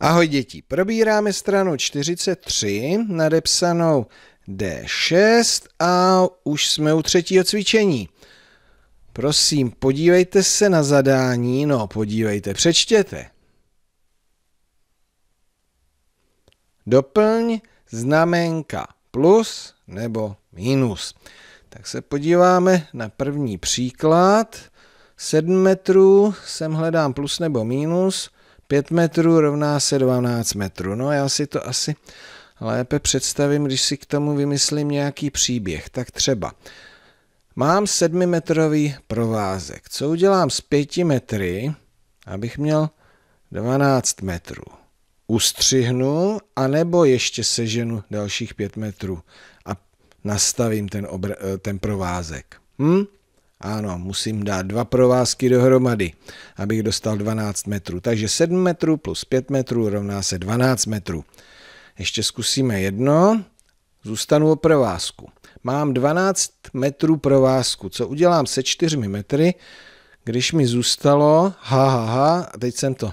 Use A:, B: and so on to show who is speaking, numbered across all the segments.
A: Ahoj děti, probíráme stranu 43, nadepsanou D6 a už jsme u třetího cvičení. Prosím, podívejte se na zadání, no podívejte, přečtěte. Doplň znamenka plus nebo minus. Tak se podíváme na první příklad. 7 metrů, sem hledám plus nebo minus – 5 metrů rovná se 12 metrů. No já si to asi lépe představím, když si k tomu vymyslím nějaký příběh. Tak třeba mám 7-metrový provázek. Co udělám z 5 metry, abych měl 12 metrů? Ustřihnu, anebo ještě seženu dalších 5 metrů a nastavím ten, obr- eh, ten provázek. Hm? Ano, musím dát dva provázky dohromady, abych dostal 12 metrů. Takže 7 metrů plus 5 metrů rovná se 12 metrů. Ještě zkusíme jedno. Zůstanu o provázku. Mám 12 metrů provázku. Co udělám se 4 metry, když mi zůstalo, ha, ha, ha, teď jsem to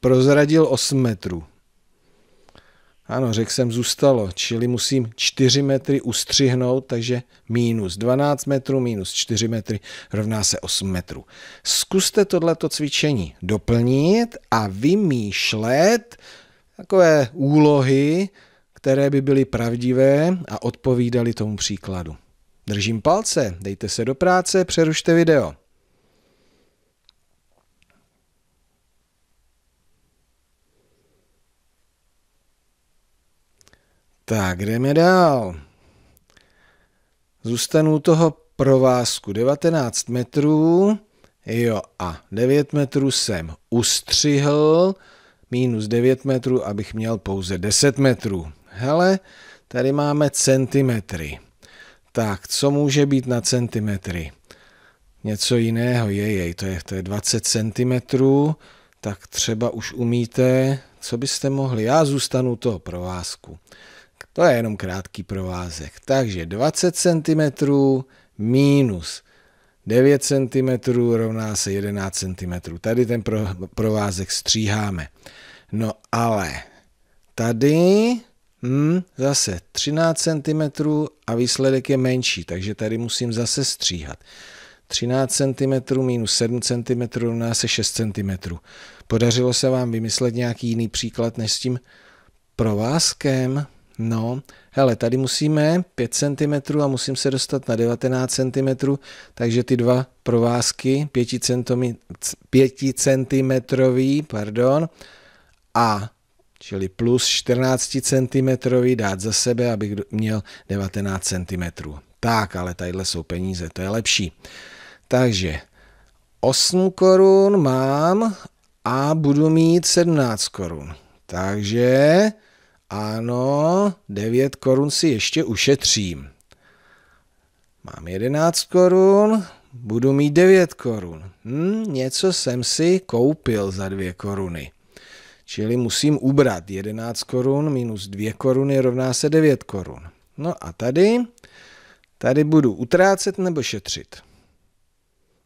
A: prozradil 8 metrů. Ano, řekl jsem, zůstalo, čili musím 4 metry ustřihnout, takže minus 12 metrů, minus 4 metry rovná se 8 metrů. Zkuste tohleto cvičení doplnit a vymýšlet takové úlohy, které by byly pravdivé a odpovídaly tomu příkladu. Držím palce, dejte se do práce, přerušte video. Tak, jdeme dál. Zůstanu toho provázku 19 metrů. Jo, a 9 metrů jsem ustřihl, minus 9 metrů, abych měl pouze 10 metrů. Hele, tady máme centimetry. Tak, co může být na centimetry? Něco jiného, jejej, to je, to je 20 centimetrů, tak třeba už umíte, co byste mohli. Já zůstanu toho provázku. To je jenom krátký provázek. Takže 20 cm minus 9 cm rovná se 11 cm. Tady ten provázek stříháme. No ale tady hm, zase 13 cm a výsledek je menší, takže tady musím zase stříhat. 13 cm minus 7 cm rovná se 6 cm. Podařilo se vám vymyslet nějaký jiný příklad než s tím provázkem? No, hele, tady musíme 5 cm a musím se dostat na 19 cm, takže ty dva provázky 5 cm, 5 cm pardon, a čili plus 14 cm dát za sebe, abych měl 19 cm. Tak, ale tadyhle jsou peníze, to je lepší. Takže 8 korun mám a budu mít 17 korun. Takže ano, 9 korun si ještě ušetřím. Mám 11 korun, budu mít 9 korun. Hm, něco jsem si koupil za 2 koruny. Čili musím ubrat 11 korun minus 2 koruny rovná se 9 korun. No a tady, tady budu utrácet nebo šetřit.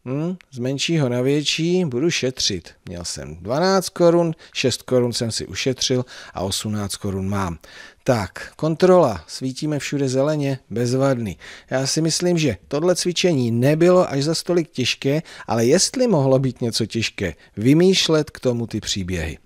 A: Hm, z menšího na větší budu šetřit. Měl jsem 12 korun, 6 korun jsem si ušetřil a 18 korun mám. Tak, kontrola, svítíme všude zeleně, bezvadný. Já si myslím, že tohle cvičení nebylo až za stolik těžké, ale jestli mohlo být něco těžké, vymýšlet k tomu ty příběhy.